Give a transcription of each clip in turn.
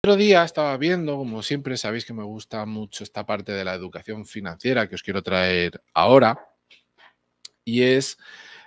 Otro día estaba viendo, como siempre, sabéis que me gusta mucho esta parte de la educación financiera que os quiero traer ahora, y es,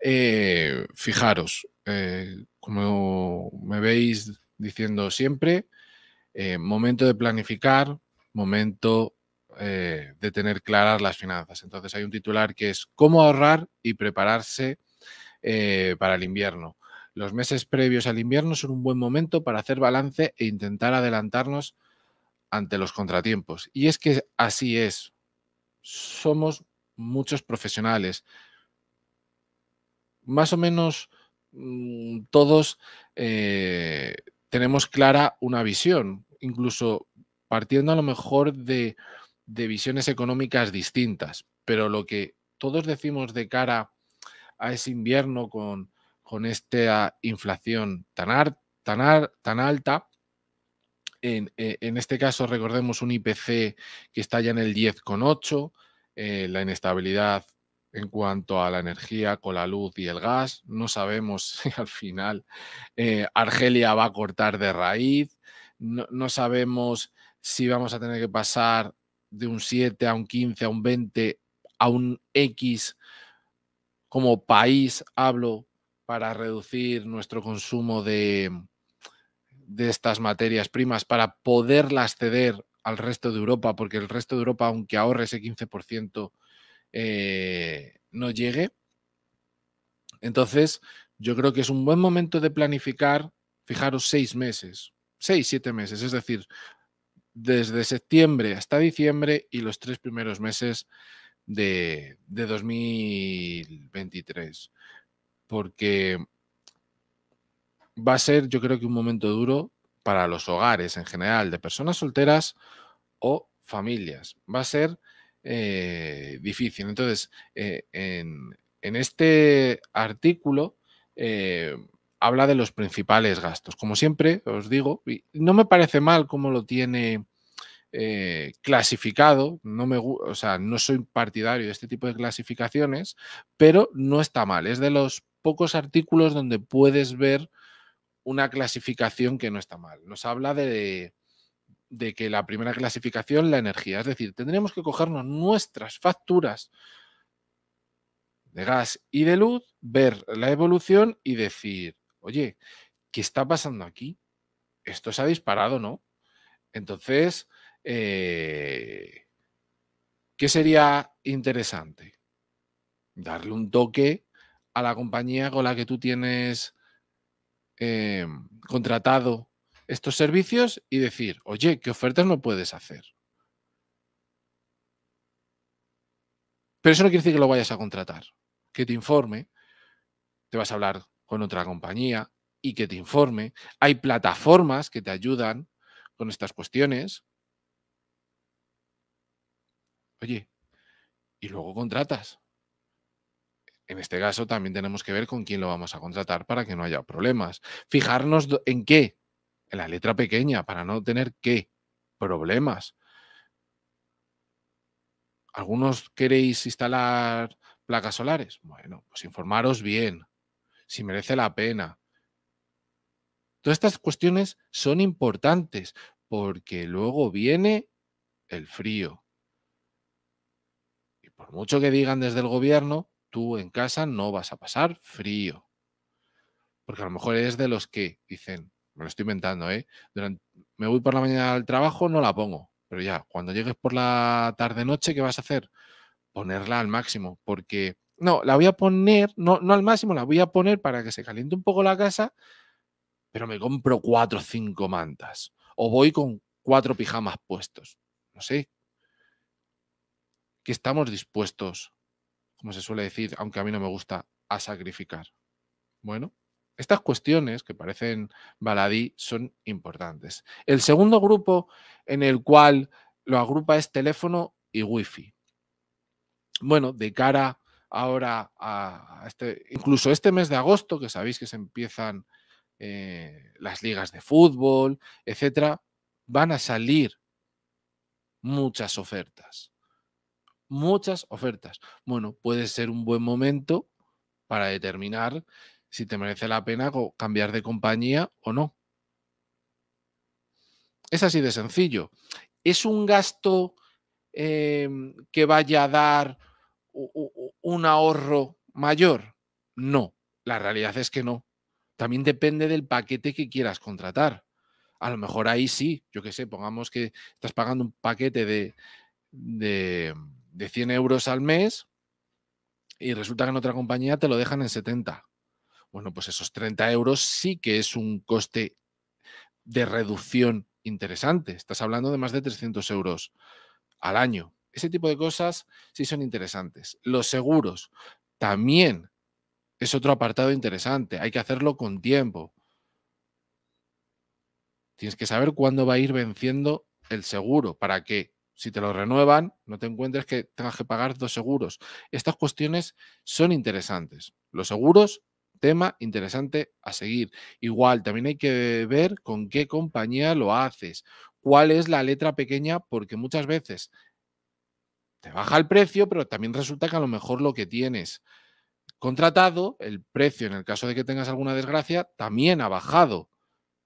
eh, fijaros, eh, como me veis diciendo siempre, eh, momento de planificar, momento de tener claras las finanzas. Entonces hay un titular que es cómo ahorrar y prepararse para el invierno. Los meses previos al invierno son un buen momento para hacer balance e intentar adelantarnos ante los contratiempos. Y es que así es. Somos muchos profesionales. Más o menos mm, todos eh, tenemos clara una visión, incluso partiendo a lo mejor de, de visiones económicas distintas, pero lo que todos decimos de cara a ese invierno con con esta inflación tan, tan, alta. Eh, en, este caso, recordemos un IPC que está ya en el 10,8, eh, la inestabilidad en cuanto a la energía con la luz y el gas. No sabemos si al final eh, Argelia va a cortar de raíz. No, no, sabemos si vamos a tener que pasar de un 7 a un 15, a un 20, a un X como país, hablo para reducir nuestro consumo de, estas materias primas, para poderlas ceder al resto de Europa, porque el resto de Europa, aunque ahorre ese 15%, eh, no llegue. Entonces, yo creo que es un buen momento de planificar, fijaros, seis meses, seis, siete meses, es decir, desde septiembre hasta diciembre y los tres primeros meses de, de 2023 porque va a ser, yo creo que un momento duro para los hogares en general, de personas solteras o familias. Va a ser eh, difícil. Entonces, eh, en, este artículo eh, habla de los principales gastos. Como siempre, os digo, no me parece mal cómo lo tiene clasificado. No me, o sea, no soy partidario de este tipo de clasificaciones, pero no está mal. Es de los pocos artículos donde puedes ver una clasificación que no está mal. Nos habla de, que la primera clasificación, la energía. Es decir, tendríamos que cogernos nuestras facturas de gas y de luz, ver la evolución y decir, oye, ¿qué está pasando aquí? Esto se ha disparado, ¿no? Entonces, eh, ¿qué sería interesante? Darle un toque a la compañía con la que tú tienes em, contratado estos servicios y decir, oye, ¿qué ofertas no puedes hacer? Pero eso no quiere decir que lo vayas a contratar. Que te informe, te vas a hablar con otra compañía y que te informe. Hay plataformas que te ayudan con estas cuestiones. Oye, y luego contratas. En este caso también tenemos que ver con quién lo vamos a contratar para que no haya problemas. Fijarnos en qué, en la letra pequeña, para no tener qué problemas. ¿Algunos queréis instalar placas solares? Bueno, pues informaros bien, si merece la pena. Todas estas cuestiones son importantes porque luego viene el frío. Y por mucho que digan desde el gobierno, tú en casa no vas a pasar frío. Porque a lo mejor es de los que dicen, me lo estoy inventando, ¿eh? me voy por la mañana al trabajo, no la pongo. Pero ya, cuando llegues por la tarde-noche, ¿qué vas a hacer? Ponerla al máximo, porque no, la voy a poner, no, no al máximo, la voy a poner para que se caliente un poco la casa, pero me compro cuatro o cinco mantas. O voy con cuatro pijamas puestos. No sé. Que estamos dispuestos como se suele decir, aunque a mí no me gusta, a sacrificar. Bueno, estas cuestiones que parecen baladí son importantes. El segundo grupo en el cual lo agrupa es teléfono y wifi. Bueno, de cara ahora a este, incluso este mes de agosto, que sabéis que se empiezan eh, las ligas de fútbol, etcétera, van a salir muchas ofertas muchas ofertas. Bueno, puede ser un buen momento para determinar si te merece la pena cambiar de compañía o no. Es así de sencillo. ¿Es un gasto em, que vaya a dar un ahorro mayor? No, la realidad es que no. También depende del paquete que quieras contratar. A lo mejor ahí sí, yo qué sé, pongamos que estás pagando un paquete de de 100 euros al mes y resulta que en otra compañía te lo dejan en 70. Bueno, pues esos 30 euros sí que es un coste de reducción interesante. Estás hablando de más de 300 euros al año. Ese tipo de cosas sí son interesantes. Los seguros también es otro apartado interesante. Hay que hacerlo con tiempo. Tienes que saber cuándo va a ir venciendo el seguro para que si te lo renuevan, no te encuentres que tengas que pagar dos seguros. Estas cuestiones son interesantes. Los seguros, tema interesante a seguir. Igual, también hay que ver con qué compañía lo haces, cuál es la letra pequeña, porque muchas veces te baja el precio, pero también resulta que a lo mejor lo que tienes contratado, el precio en el caso de que tengas alguna desgracia, también ha bajado.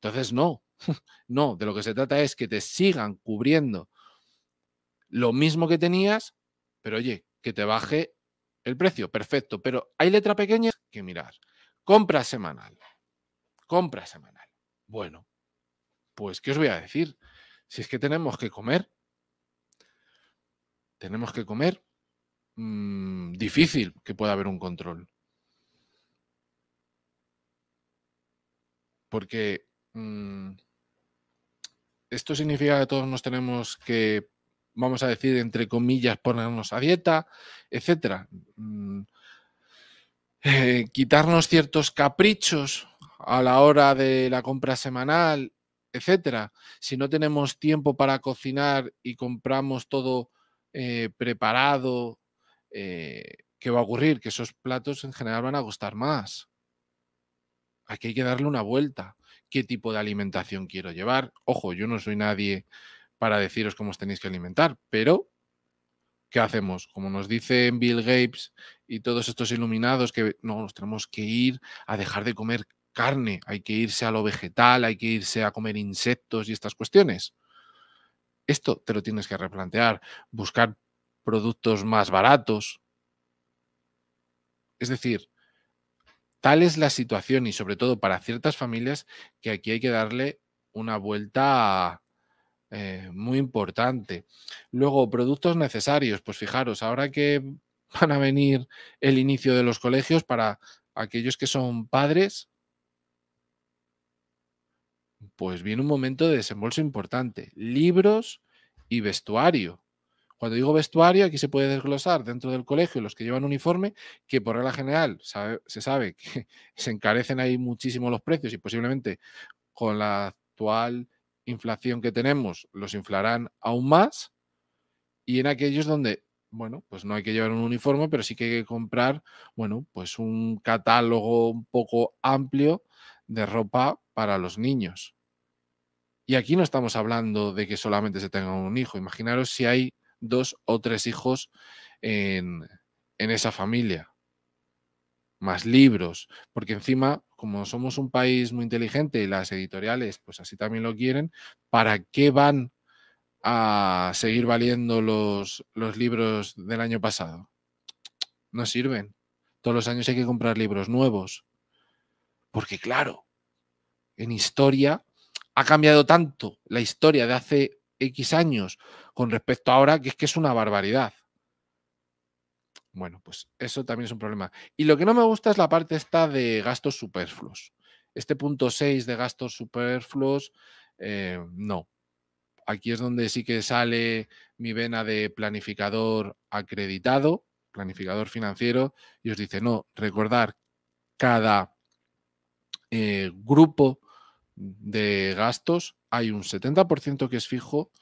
Entonces, no, no, de lo que se trata es que te sigan cubriendo lo mismo que tenías, pero oye, que te baje el precio, perfecto. Pero hay letra pequeña que mirar. Compra semanal. Compra semanal. Bueno, pues, ¿qué os voy a decir? Si es que tenemos que comer, tenemos que comer, mm, difícil que pueda haber un control. Porque mm, esto significa que todos nos tenemos que vamos a decir, entre comillas, ponernos a dieta, etcétera. Mm, eh, quitarnos ciertos caprichos a la hora de la compra semanal, etcétera. Si no tenemos tiempo para cocinar y compramos todo eh, preparado, eh, ¿qué va a ocurrir? Que esos platos en general van a costar más. Aquí hay que darle una vuelta. ¿Qué tipo de alimentación quiero llevar? Ojo, yo no soy nadie para deciros cómo os tenéis que alimentar. Pero, ¿qué hacemos? Como nos dicen Bill Gates y todos estos iluminados, que no, nos tenemos que ir a dejar de comer carne, hay que irse a lo vegetal, hay que irse a comer insectos y estas cuestiones. Esto te lo tienes que replantear, buscar productos más baratos. Es decir, tal es la situación y sobre todo para ciertas familias que aquí hay que darle una vuelta a eh, muy importante. Luego, productos necesarios. Pues fijaros, ahora que van a venir el inicio de los colegios para aquellos que son padres, pues viene un momento de desembolso importante. Libros y vestuario. Cuando digo vestuario, aquí se puede desglosar dentro del colegio los que llevan uniforme, que por regla general se sabe que se encarecen ahí muchísimo los precios y posiblemente con la actual inflación que tenemos los inflarán aún más y en aquellos donde, bueno, pues no hay que llevar un uniforme, pero sí que hay que comprar, bueno, pues un catálogo un poco amplio de ropa para los niños. Y aquí no estamos hablando de que solamente se tenga un hijo. Imaginaros si hay dos o tres hijos en, en esa familia más libros, porque encima, como somos un país muy inteligente y las editoriales, pues así también lo quieren, ¿para qué van a seguir valiendo los, los libros del año pasado? No sirven. Todos los años hay que comprar libros nuevos, porque claro, en historia ha cambiado tanto la historia de hace X años con respecto a ahora que es que es una barbaridad. Bueno, pues eso también es un problema. Y lo que no me gusta es la parte esta de gastos superfluos. Este punto 6 de gastos superfluos, eh, no. Aquí es donde sí que sale mi vena de planificador acreditado, planificador financiero, y os dice, no, recordar cada eh, grupo de gastos hay un 70% que es fijo,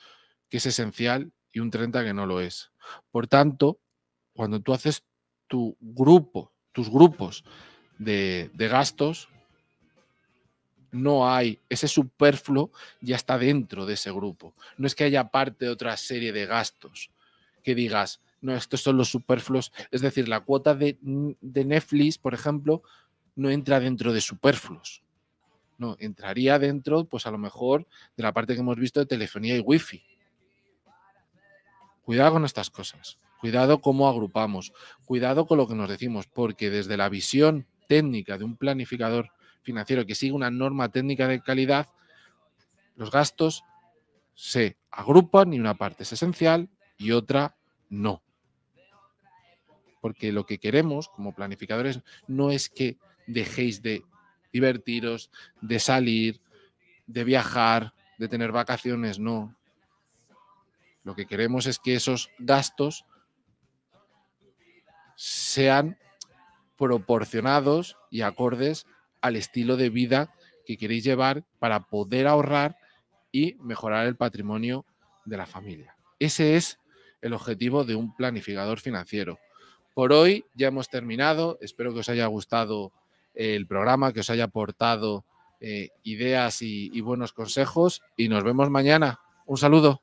que es esencial, y un 30% que no lo es. Por tanto, cuando tú haces tu grupo, tus grupos de, gastos, no hay, ese superfluo ya está dentro de ese grupo. No es que haya parte de otra serie de gastos que digas, no, estos son los superfluos. Es decir, la cuota de, de Netflix, por ejemplo, no entra dentro de superfluos. No, entraría dentro, pues a lo mejor, de la parte que hemos visto de telefonía y wifi. Cuidado con estas cosas. Cuidado cómo agrupamos, cuidado con lo que nos decimos, porque desde la visión técnica de un planificador financiero que sigue una norma técnica de calidad, los gastos se agrupan y una parte es esencial y otra no. Porque lo que queremos como planificadores no es que dejéis de divertiros, de salir, de viajar, de tener vacaciones, no. Lo que queremos es que esos gastos sean proporcionados y acordes al estilo de vida que queréis llevar para poder ahorrar y mejorar el patrimonio de la familia. Ese es el objetivo de un planificador financiero. Por hoy ya hemos terminado. Espero que os haya gustado el programa, que os haya aportado eh, ideas y buenos consejos y nos vemos mañana. Un saludo.